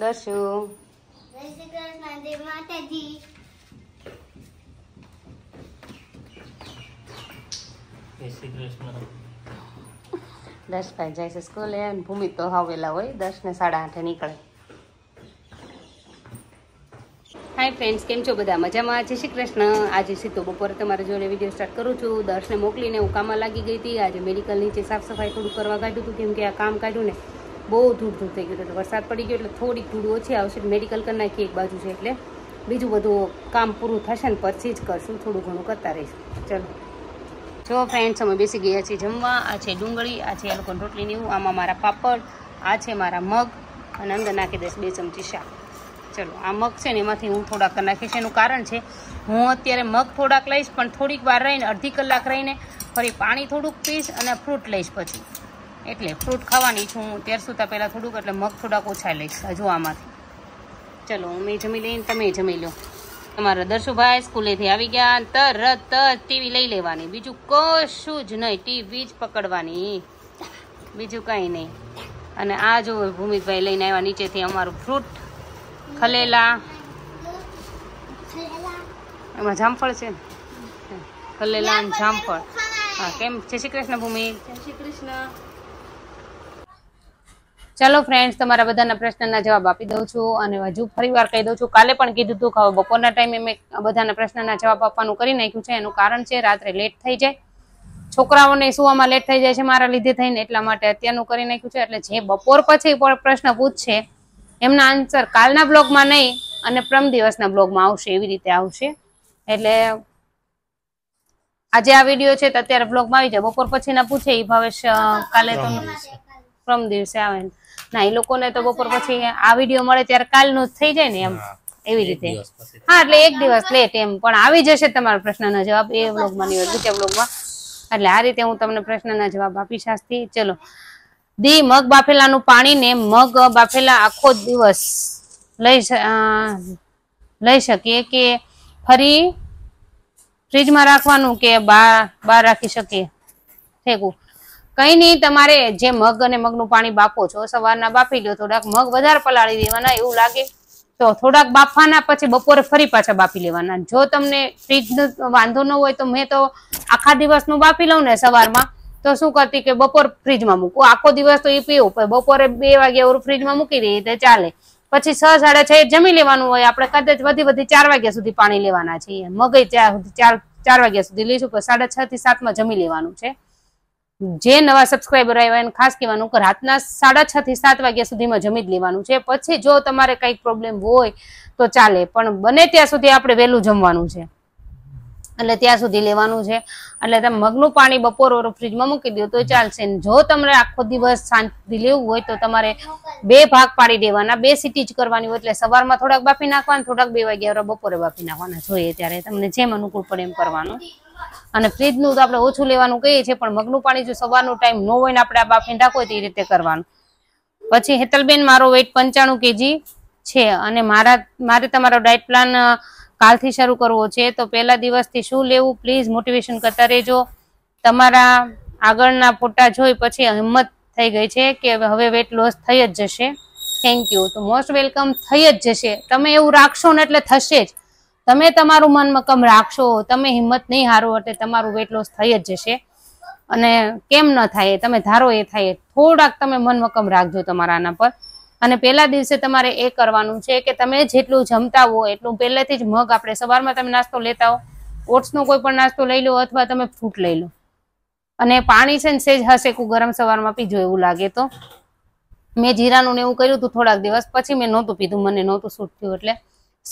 દર્શુ દર્શભાઈ જાય છે સ્કૂલે અને ભૂમિ તો વેલા હોય દસ ને સાડા આઠે નીકળે હાય ફ્રેન્ડ્સ કેમ છો બધા મજામાં જય શ્રી કૃષ્ણ આજે સીધો બપોરે તમારે જોડે વિડીયો સ્ટાર્ટ કરું છું દર્શને મોકલીને હું કામમાં લાગી ગઈ હતી આજે મેડિકલ નીચે સાફ સફાઈ થોડું કરવા કાઢ્યું હતું કેમ કે આ કામ કાઢ્યું ને બહુ ધૂળ ધૂળ થઈ ગયું એટલે વરસાદ પડી ગયો એટલે થોડીક ધૂળ ઓછી આવશે મેડિકલ કરી નાખીએ એક બાજુ છે એટલે બીજું બધું કામ પૂરું થશે ને પછી જ કરશું થોડું ઘણું કરતા રહીશું ચલો જો ફ્રેન્ડ્સ અમે બેસી ગયા છીએ જમવા આ છે ડુંગળી આ છે એ લોકોને રોટલી નીવું આમાં મારા પાપડ આ છે મારા મગ અને અંદર નાખી દઈશ બે ચમચી શાક ચલો આ મગ છે ને એમાંથી હું થોડાક નાખીશ એનું કારણ છે હું અત્યારે મગ થોડાક લઈશ પણ થોડીક વાર રહીને અડધી કલાક રહીને ફરી પાણી થોડુંક પીશ અને ફ્રૂટ લઈશ પછી એટલે ફ્રૂટ ખાવાની છું હું ત્યાર સુધા પહેલાં થોડુંક એટલે મગ થોડાક ઓછા લઈશ હજુ આમાંથી ચલો મેં જમી લઈને તમે જમી લો તમારા દર્શુભાઈ સ્કૂલેથી આવી ગયા તરત જ ટીવી લઈ લેવાની બીજું કશું જ નહીં ટીવી જ પકડવાની બીજું કાંઈ નહીં અને આ જો ભૂમિતભાઈ લઈને આવ્યા નીચેથી અમારું ફ્રૂટ ખલેલા એમાં જામફળ છે ખલેલા અને જામફળ હા કેમ જય શ્રી કૃષ્ણ ભૂમિ જય શ્રી કૃષ્ણ ચાલો ફ્રેન્ડ્સ તમારા બધાના પ્રશ્નના જવાબ આપી દઉં છું અને હજુ ફરીવાર કહી દઉં છું કાલે પણ કીધું હતું કે બપોરના ટાઈમે મેં બધાના પ્રશ્નના જવાબ આપવાનું કરી નાખ્યું છે એનું કારણ છે રાત્રે લેટ થઈ જાય છોકરાઓને સુવામાં લેટ થઈ જાય છે મારા લીધે થઈને એટલા માટે અત્યારનું કરી નાખ્યું છે એટલે જે બપોર પછી પ્રશ્ન પૂછશે એમના આન્સર કાલના બ્લોગમાં નહીં અને પ્રમ દિવસના બ્લોગમાં આવશે એવી રીતે આવશે એટલે આજે આ વિડીયો છે તો અત્યારે બ્લોગમાં આવી જાય બપોર પછીના પૂછે એ ભાવેશ કાલે તો પ્રમ દિવસે આવે ના એ લોકોને તો બપોર પછી આ વિડીયો મળે ત્યારે કાલનું જ થઈ જાય ને એમ એવી રીતે હા એટલે એક દિવસ લેટ એમ પણ આવી જશે તમારા પ્રશ્નનો જવાબ એ બ્લોગમાં નહીં હોય બીજા બ્લોગમાં એટલે આ રીતે હું તમને પ્રશ્નના જવાબ આપીશ આજથી ચલો દી મગ બાફેલાનું પાણીને મગ બાફેલા આખો દિવસ લઈ લઈ શકીએ કે ફરી ફ્રીજમાં રાખવાનું કે બહાર બહાર રાખી શકીએ ઠેકું કઈ નહીં તમારે જે મગ અને મગનું પાણી બાપો છો સવારના બાફી લો થોડાક મગ વધારે પલાળી દેવાના એવું લાગે તો થોડાક બાફવાના પછી બપોરે ફરી પાછા બાફી લેવાના જો તમને ફ્રીજ વાંધો ન હોય તો મેં તો આખા દિવસનું બાફી લઉં ને સવારમાં તો શું કરતી કે બપોર ફ્રીજમાં મૂકું આખો દિવસ તો એ પીવું પણ બપોરે બે વાગે એવું ફ્રીજમાં મૂકી દઈએ તો ચાલે પછી છ સાડા છ જમી લેવાનું હોય આપણે કદાચ વધી વધી ચાર વાગ્યા સુધી પાણી લેવાના છીએ મગજ ચાર ચાર વાગ્યા સુધી લઈશું પણ સાડા છ થી સાતમાં જમી લેવાનું છે જે નવા સબસ્ક્રાઈબર આવ્યા એને ખાસ કહેવાનું કે રાતના સાડા છ થી સાત વાગ્યા સુધીમાં જમી જ લેવાનું છે પછી જો તમારે કંઈક પ્રોબ્લેમ હોય તો ચાલે પણ બને ત્યાં સુધી આપણે વહેલું જમવાનું છે એટલે ત્યાં સુધી લેવાનું છે એટલે તમે મગનું પાણી બપોર ઓર ફ્રીજમાં મૂકી દો તો ચાલશે જો તમને આખો દિવસ શાંતિ લેવું હોય તો તમારે બે ભાગ પાડી દેવાના બે સિટી જ કરવાની હોય એટલે સવારમાં થોડાક બાફી નાખવાના થોડાક બે વાગ્યા બપોરે બાફી નાખવાના જોઈએ ત્યારે તમને જેમ અનુકૂળ પડે એમ કરવાનું અને ફ્રીજનું તો આપણે ઓછું લેવાનું કહીએ છીએ પણ મગનું પાણી જો સવારનો ટાઈમ ન હોય ને આપણે આ બાફીને રાખો તે રીતે કરવાનું પછી હેતલબેન મારો વેઇટ પંચાણું કેજી છે અને મારા મારે તમારો ડાયટ પ્લાન કાલથી શરૂ કરવો છે તો પહેલા દિવસથી શું લેવું પ્લીઝ મોટિવેશન કરતા રહેજો તમારા આગળના ફોટા જોઈ પછી હિંમત થઈ ગઈ છે કે હવે વેટ લોસ થઈ જ જશે થેન્ક યુ તો મોસ્ટ વેલકમ થઈ જ જશે તમે એવું રાખશો ને એટલે થશે જ તમે તમારું મન મક્કમ રાખશો તમે હિંમત નહીં હારો એટલે તમારું વેટ લોસ થઈ જ જશે અને કેમ ન થાય તમે ધારો એ થાય થોડાક તમે મન મક્કમ રાખજો આના પર અને પહેલા દિવસે તમારે એ કરવાનું છે કે તમે જેટલું જમતા હો એટલું પહેલેથી જ મગ આપણે સવારમાં તમે નાસ્તો લેતા હો ઓટ્સનો કોઈ પણ નાસ્તો લઈ લો અથવા તમે ફ્રૂટ લઈ લો અને પાણી છે ને સેજ હશે કું ગરમ સવારમાં પીજો એવું લાગે તો મેં જીરાનું ને એવું કર્યું હતું થોડાક દિવસ પછી મેં નહોતું પીધું મને નહોતું સૂટ થયું એટલે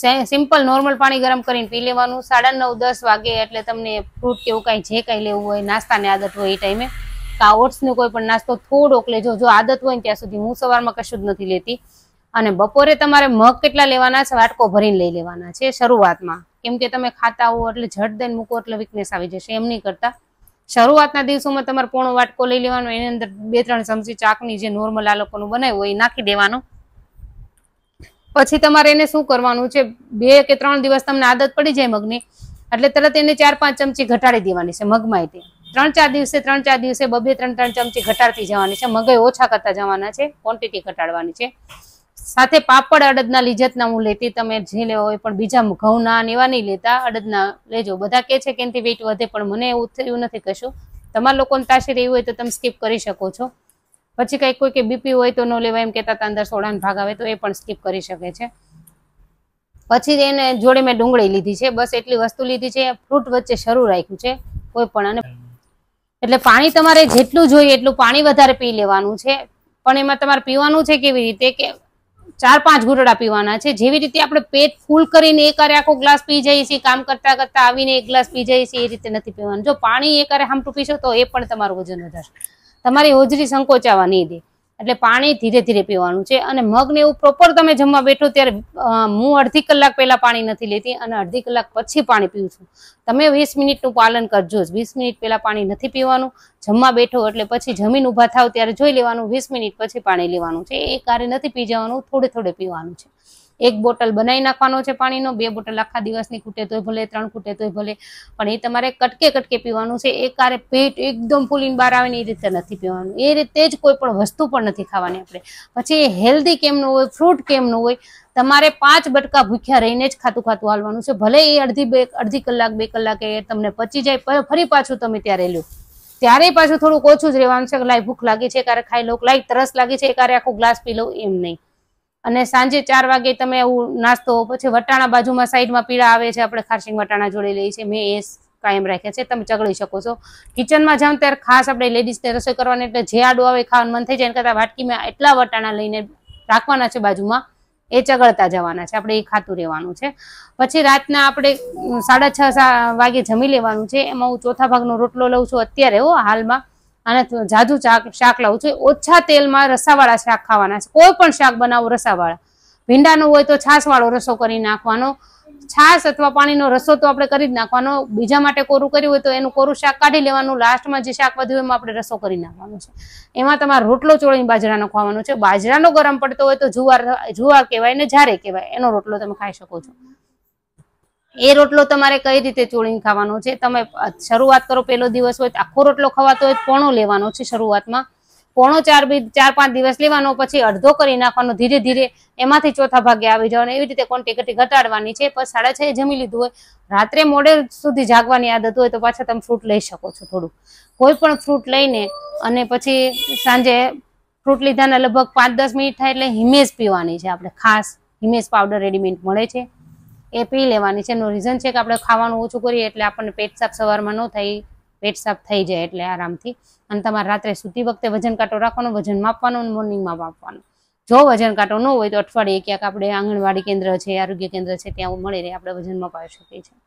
સિમ્પલ નોર્મલ પાણી ગરમ કરીને પી લેવાનું સાડા નવ દસ વાગે એટલે તમને ફ્રૂટ કે એવું કાંઈ જે કાંઈ લેવું હોય નાસ્તાની આદત હોય એ ટાઈમે તો આ કોઈ પણ નાસ્તો થોડોક લેજો જો આદત હોય ને ત્યાં સુધી હું સવારમાં કશું જ નથી લેતી અને બપોરે તમારે મગ કેટલા લેવાના છે વાટકો ભરીને લઈ લેવાના છે શરૂઆતમાં કેમ કે તમે ખાતા હોવ એટલે ઝટ દઈને મૂકો એટલે વીકનેસ આવી જશે એમ નહીં કરતા શરૂઆતના દિવસોમાં તમારે પોણો વાટકો લઈ લેવાનો એની અંદર બે ત્રણ ચમચી ચાકની જે નોર્મલ આ લોકોનું બનાવ્યું હોય એ નાખી દેવાનું પછી તમારે એને શું કરવાનું છે બે કે ત્રણ દિવસ તમને આદત પડી જાય મગની એટલે તરત એને ચાર પાંચ ચમચી ઘટાડી દેવાની છે મગમાં એટલે ત્રણ ચાર દિવસે ત્રણ ચાર દિવસે બબે ત્રણ ત્રણ ચમચી ઘટાડતી જવાની છે મગજ ઓછા કરતા જવાના છે ક્વોન્ટિટી ઘટાડવાની છે સાથે પાપડ અડદના લીજતના હું લેતી તમે જે લેવા હોય પણ બીજા ઘઉંના ને એવા નહીં લેતા અડદના લેજો બધા કે છે કે એનાથી વેઇટ વધે પણ મને એવું થયું નથી કશું તમારા લોકોને તાસીર એવું હોય તો તમે સ્કીપ કરી શકો છો પછી કંઈક કોઈ કે બીપી હોય તો ન લેવાય એમ કેતા અંદર સોડાનો ભાગ આવે તો એ પણ સ્કીપ કરી શકે છે પછી એને જોડે મેં ડુંગળી લીધી છે બસ એટલી વસ્તુ લીધી છે ફ્રૂટ વચ્ચે શરૂ રાખ્યું છે કોઈ પણ અને એટલે પાણી તમારે જેટલું જોઈએ એટલું પાણી વધારે પી લેવાનું છે પણ એમાં તમારે પીવાનું છે કેવી રીતે કે ચાર પાંચ ઘૂંટડા પીવાના છે જેવી રીતે આપણે પેટ ફૂલ કરીને એકારે આખો ગ્લાસ પી જઈએ છીએ કામ કરતા કરતા આવીને એક ગ્લાસ પી જઈએ છીએ એ રીતે નથી પીવાનું જો પાણી એકારે હામટું પીશો તો એ પણ તમારું વજન વધારશે તમારી હોજરી સંકોચાવા નહીં દે એટલે પાણી ધીરે ધીરે પીવાનું છે અને મગને એવું પ્રોપર તમે જમવા બેઠો ત્યારે હું અડધી કલાક પહેલા પાણી નથી લેતી અને અડધી કલાક પછી પાણી પીવું છું તમે વીસ મિનિટનું પાલન કરજો જ વીસ મિનિટ પહેલા પાણી નથી પીવાનું જમવા બેઠો એટલે પછી જમીન ઊભા થાવ ત્યારે જોઈ લેવાનું વીસ મિનિટ પછી પાણી લેવાનું છે એ કાર્ય નથી પી જવાનું થોડે થોડે પીવાનું છે એક બોટલ બનાવી નાખવાનો છે પાણીનો બે બોટલ આખા દિવસની ખૂટે તોય ભલે ત્રણ ખૂટે તોય ભલે પણ એ તમારે કટકે કટકે પીવાનું છે એ કારે પેટ એકદમ ફૂલીને બહાર આવે ને એ રીતે નથી પીવાનું એ રીતે જ કોઈ પણ વસ્તુ પણ નથી ખાવાની આપણે પછી એ હેલ્ધી કેમનું હોય ફ્રૂટ કેમનું હોય તમારે પાંચ બટકા ભૂખ્યા રહીને જ ખાતું ખાતું હાલવાનું છે ભલે એ અડધી બે અડધી કલાક બે કલાકે તમને પચી જાય ફરી પાછું તમે ત્યારે લો ત્યારે પાછું થોડુંક ઓછું જ રહેવાનું છે કે લાય ભૂખ લાગી છે ક્યારે ખાઈ લઉં લાય તરસ લાગી છે ક્યારે આખો ગ્લાસ પી લઉં એમ નહીં અને સાંજે ચાર વાગે તમે એવું નાસ્તો પછી વટાણા બાજુમાં સાઈડમાં પીળા આવે છે આપણે ખારસિંગ વટાણા જોડે લઈએ છીએ મેં એ કાયમ રાખ્યા છે તમે ચગળી શકો છો કિચનમાં જાઉં ત્યારે ખાસ આપણે લેડીઝને રસોઈ કરવાની એટલે જે આડું આવે ખાવાનું મન થઈ જાય એના કરતાં વાટકીમાં એટલા વટાણા લઈને રાખવાના છે બાજુમાં એ ચગળતા જવાના છે આપણે એ ખાતું રહેવાનું છે પછી રાતના આપણે સાડા છ વાગે જમી લેવાનું છે એમાં હું ચોથા ભાગનો રોટલો લઉં છું અત્યારે હો હાલમાં આને જાદુ શાક લાવું છું ઓછા તેલમાં રસાવાળા શાક ખાવાના છે કોઈ પણ શાક બનાવો રસાવાળા ભીંડાનું હોય તો છાશવાળો રસો કરી નાખવાનો છાશ અથવા પાણીનો રસો તો આપણે કરી જ નાખવાનો બીજા માટે કોરું કર્યું હોય તો એનું કોરું શાક કાઢી લેવાનું લાસ્ટમાં જે શાક વધ્યું એમાં આપણે રસો કરી નાખવાનો છે એમાં તમારે રોટલો ચોળીને બાજરાનો ખાવાનો છે બાજરાનો ગરમ પડતો હોય તો જુવાર જુવાર કહેવાય ને જ્યારે કહેવાય એનો રોટલો તમે ખાઈ શકો છો એ રોટલો તમારે કઈ રીતે ચોળીને ખાવાનો છે તમે શરૂઆત કરો પહેલો દિવસ હોય આખો રોટલો ખવાતો હોય પોણો લેવાનો છે શરૂઆતમાં પોણો ચાર બી ચાર પાંચ દિવસ લેવાનો પછી અડધો કરી નાખવાનો ધીરે ધીરે એમાંથી ચોથા ભાગે આવી જવાનો એવી રીતે ક્વોન્ટિટી ઘટાડવાની છે પછી સાડા છ જમી લીધું હોય રાત્રે મોડે સુધી જાગવાની આદત હોય તો પાછા તમે ફ્રૂટ લઈ શકો છો થોડું કોઈ પણ ફ્રૂટ લઈને અને પછી સાંજે ફ્રૂટ લીધાના લગભગ પાંચ દસ મિનિટ થાય એટલે હિમેશ પીવાની છે આપણે ખાસ હિમેશ પાવડર રેડીમેડ મળે છે એ પી લેવાની છે એનું રીઝન છે કે આપણે ખાવાનું ઓછું કરીએ એટલે આપણને પેટ સાફ સવારમાં ન થાય પેટ સાફ થઈ જાય એટલે આરામથી અને તમારે રાત્રે સૂતી વખતે વજન કાંટો રાખવાનો વજન માપવાનો અને મોર્નિંગમાં માપવાનો જો વજન કાંટો ન હોય તો અઠવાડિયે ક્યાંક આપણે આંગણવાડી કેન્દ્ર છે આરોગ્ય કેન્દ્ર છે ત્યાં મળી રહે આપણે વજન મપાવી શકીએ છીએ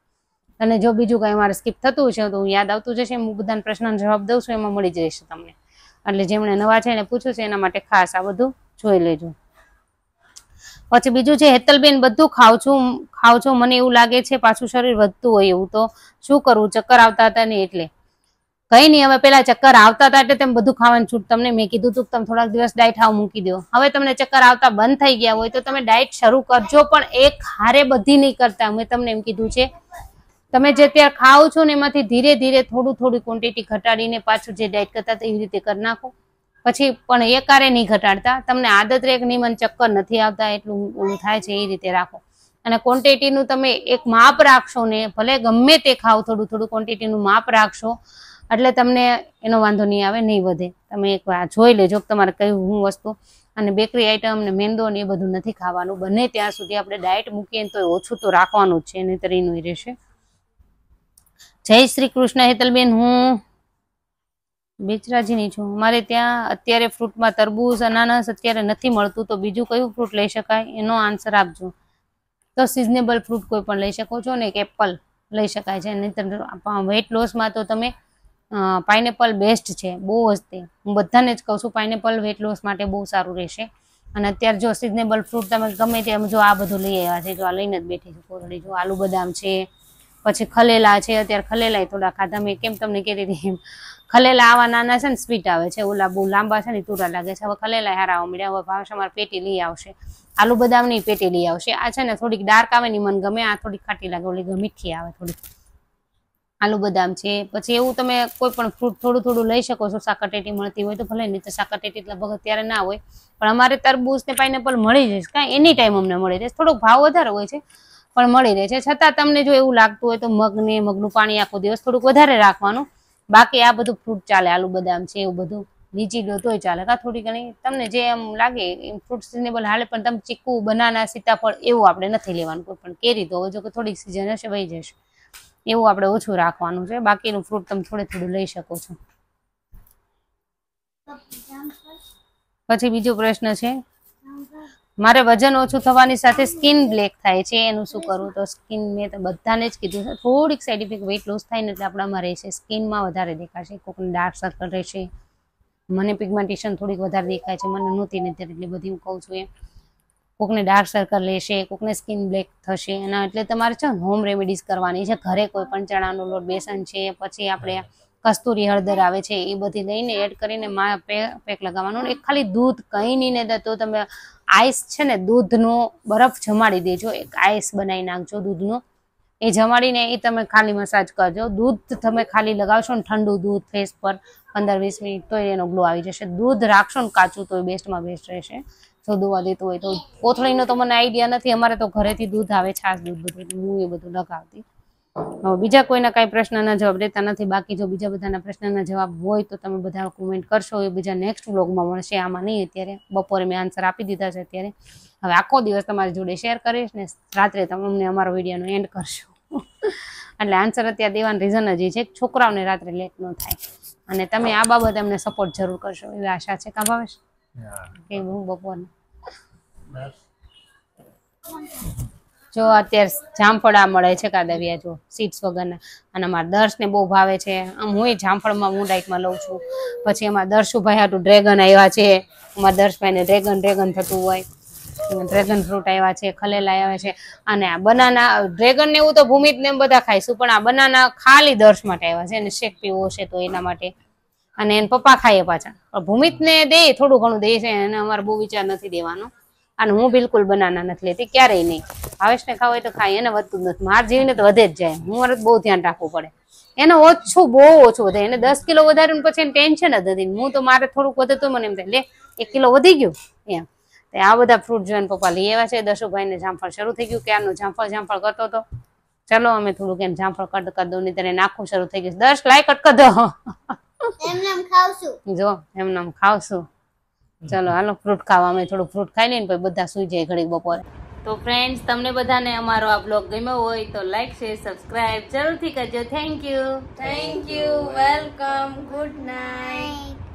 અને જો બીજું કાંઈ મારે સ્કીપ થતું છે તો હું યાદ આવતું જશે હું બધાને પ્રશ્નનો જવાબ દઉં છું એમાં મળી જશે તમને એટલે જેમણે નવા છે એને પૂછ્યું છે એના માટે ખાસ આ બધું જોઈ લેજો પછી બીજું છે હેતલબેન બધું ખાવ છું ખાવ છું મને એવું લાગે છે પાછું શરીર વધતું હોય એવું તો શું કરવું ચક્કર આવતા હતા ને એટલે કઈ નહીં હવે પેલા ચક્કર આવતા હતા એટલે તમે બધું ખાવાનું છૂટ તમને મેં કીધું હતું તમે થોડાક દિવસ ડાયટ આવું મૂકી દો હવે તમને ચક્કર આવતા બંધ થઈ ગયા હોય તો તમે ડાયટ શરૂ કરજો પણ એક હારે બધી નહીં કરતા મેં તમને એમ કીધું છે તમે જે ત્યાં ખાઓ છો ને એમાંથી ધીરે ધીરે થોડું થોડું ક્વોન્ટિટી ઘટાડીને પાછું જે ડાયટ કરતા એવી રીતે કરી નાખો પછી પણ એકારે નહીં ઘટાડતા તમને આદત રેક નિમન ચક્કર નથી આવતા એટલું ઓલું થાય છે એ રીતે રાખો અને ક્વોન્ટિટીનું તમે એક માપ રાખશો ને ભલે ગમે તે ખાવ થોડું થોડું ક્વોન્ટિટીનું માપ રાખશો એટલે તમને એનો વાંધો નહીં આવે નહીં વધે તમે એક જોઈ લેજો કે તમારે કયું હું વસ્તુ અને બેકરી આઈટમ ને મેંદો ને એ બધું નથી ખાવાનું બને ત્યાં સુધી આપણે ડાયટ મૂકીએ તો ઓછું તો રાખવાનું જ છે નહીતર એનું રહેશે જય શ્રી કૃષ્ણ હેતલબેન હું બેચરાજીની છું અમારે ત્યાં અત્યારે ફ્રૂટમાં તરબૂજ અનાનસ અત્યારે નથી મળતું તો બીજું કયું ફ્રૂટ લઈ શકાય એનો આન્સર આપજો તો સિઝનેબલ ફ્રૂટ કોઈ પણ લઈ શકો છો ને એક એપલ લઈ શકાય છે નહીં વેઇટ લોસમાં તો તમે પાઇનેપલ બેસ્ટ છે બહુ જ હું બધાને જ કહું છું પાઇનેપલ વેઇટ લોસ માટે બહુ સારું રહેશે અને અત્યારે જો સિઝનેબલ ફ્રૂટ તમે ગમે તે જો આ બધું લઈ આવ્યા છે જો આ લઈને જ બેઠી છું કોરડી જો આલુ બદામ છે પછી ખલેલા છે અત્યારે ખલેલા થોડા ખાધા મેં કેમ તમને કહી હતી ખલેલા આવા નાના છે ને સ્વીટ આવે છે ઓલા બહુ લાંબા છે ને તૂરા લાગે છે હવે ખલેલા હારા મળ્યા હવે ભાવેશ અમારે પેટી લઈ આવશે આલુ બદામની પેટી લઈ આવશે આ છે ને થોડીક ડાર્ક આવે ની મન ગમે આ થોડીક ખાટી લાગે ઓલી મીઠી આવે થોડીક આલુ બદામ છે પછી એવું તમે કોઈ પણ ફ્રૂટ થોડું થોડું લઈ શકો છો શાકટેટી મળતી હોય તો ભલે નહીં તો સાકરટેટી લગભગ અત્યારે ના હોય પણ અમારે તરબૂચ ને પાઇનેપલ મળી જશે કાંઈ એની ટાઈમ અમને મળી રહેશે થોડોક ભાવ વધારે હોય છે પણ મળી રહે છે છતાં તમને જો એવું લાગતું હોય તો મગને મગનું પાણી આખો દિવસ થોડુંક વધારે રાખવાનું બાકી આ બધું ફ્રૂટ ચાલે આલુ બદામ છે એવું બધું નીચી લો તોય ચાલે કા થોડી ઘણી તમને જે એમ લાગે એમ ફ્રૂટ સિઝનેબલ હાલે પણ તમે ચીકુ બનાના સીતાફળ એવું આપણે નથી લેવાનું કોઈ પણ કેરી તો જો કે થોડીક સિઝન હશે વહી જશે એવું આપણે ઓછું રાખવાનું છે બાકીનું ફ્રૂટ તમે થોડે થોડું લઈ શકો છો પછી બીજો પ્રશ્ન છે મારે વજન ઓછું થવાની સાથે સ્કિન બ્લેક થાય છે એનું શું કરવું તો સ્કિન મેં તો બધાને જ કીધું છે થોડીક સાઈડ ઇફેક્ટ વેઇટ લોસ થાય ને એટલે આપણામાં રહેશે સ્કિનમાં વધારે દેખાશે કોઈકને ડાર્ક સર્કલ રહેશે મને પિગમેન્ટેશન થોડીક વધારે દેખાય છે મને નહોતી નથી ત્યારે એટલે બધી હું કહું છું એમ કોકને ડાર્ક સર્કલ રહેશે કોકને સ્કિન બ્લેક થશે એના એટલે તમારે છે હોમ રેમેડીઝ કરવાની છે ઘરે કોઈ પણ ચણાનો લોટ બેસન છે પછી આપણે કસ્તુરી હળદર આવે છે એ બધી લઈને એડ કરીને માં પેક લગાવવાનું એક ખાલી દૂધ કંઈ નહીં ને તો તમે આઈસ છે ને દૂધનો બરફ જમાડી દેજો એક આઈસ બનાવી નાખજો દૂધનો એ જમાડીને એ તમે ખાલી મસાજ કરજો દૂધ તમે ખાલી લગાવશો ને ઠંડુ દૂધ ફેસ પર પંદર વીસ મિનિટ તો એનો ગ્લો આવી જશે દૂધ રાખશો ને કાચું તો બેસ્ટમાં બેસ્ટ રહેશે જો દોવા દેતું હોય તો કોથળીનો તો મને આઈડિયા નથી અમારે તો ઘરેથી દૂધ આવે છાશ દૂધ બધું હું એ બધું લગાવતી બીજા કોઈના કાંઈ પ્રશ્નના જવાબ રહેતા નથી બાકી જો બીજા બધાના પ્રશ્નના જવાબ હોય તો તમે બધા કોમેન્ટ કરશો એ બીજા નેક્સ્ટ વ્લોગમાં મળશે આમાં નહીં અત્યારે બપોરે મેં આન્સર આપી દીધા છે અત્યારે હવે આખો દિવસ તમારી જોડે શેર કરીશ ને રાત્રે તમે અમને અમારો વિડીયોનો એન્ડ કરશો એટલે આન્સર અત્યારે દેવાનું રીઝન જ એ છે છોકરાઓને રાત્રે લેટ ન થાય અને તમે આ બાબતે અમને સપોર્ટ જરૂર કરશો એવી આશા છે કાં ભાવેશ કે હું બપોરને બસ જો અત્યારે જામફળા મળે છે કાદવિયા જો સીડ્સ વગરના અને અમારા દર્શને બહુ ભાવે છે આમ હું જામફળમાં હું ડાયટમાં લઉં છું પછી અમારા દર્શુભાઈ હાટું ડ્રેગન આવ્યા છે અમારા દર્શભાઈને ડ્રેગન ડ્રેગન થતું હોય ડ્રેગન ફ્રૂટ આવ્યા છે ખલેલા આવ્યા છે અને આ બનાના ડ્રેગન ને એવું તો ભૂમિત ને બધા ખાઈશું પણ આ બનાના ખાલી દર્શ માટે આવ્યા છે અને શેક પીવો છે તો એના માટે અને એને પપ્પા ખાઈએ પાછા ભૂમિત ને દે થોડું ઘણું દે છે એને અમારે બહુ વિચાર નથી દેવાનો અને હું બિલકુલ બનાના નથી લેતી ક્યારેય નહીં ને ખાવ હોય તો ખાય એને વધતું જ નથી માર જીવીને તો વધે જ જાય હું મારે બહુ ધ્યાન રાખવું પડે એને ઓછું બહુ ઓછું વધે એને દસ કિલો વધારે પછી એને ટેન્શન જ હતી હું તો મારે થોડુંક વધે તો મને એમ થાય લે એક કિલો વધી ગયું એમ તો આ બધા ફ્રૂટ જોઈને પપ્પા લઈ આવ્યા છે ને જામફળ શરૂ થઈ ગયું કે આનું જામફળ જામફળ કરતો હતો ચલો અમે થોડુંક એને જામફળ કટ કરી દઉં નહીં નાખવું શરૂ થઈ ગયું દસ લાય કટ કરી દો એમ નામ જો એમ નામ ખાવશું ચલો હાલો ફ્રૂટ ખાવા અમે થોડું ફ્રૂટ ખાઈ લઈએ પછી બધા સુઈ જાય ઘડી બપોરે તો ફ્રેન્ડ્સ તમને બધાને અમારો આ બ્લોગ ગમ્યો હોય તો લાઈક શેર સબસ્ક્રાઇબ જરૂરથી કરજો thank you thank you welcome good night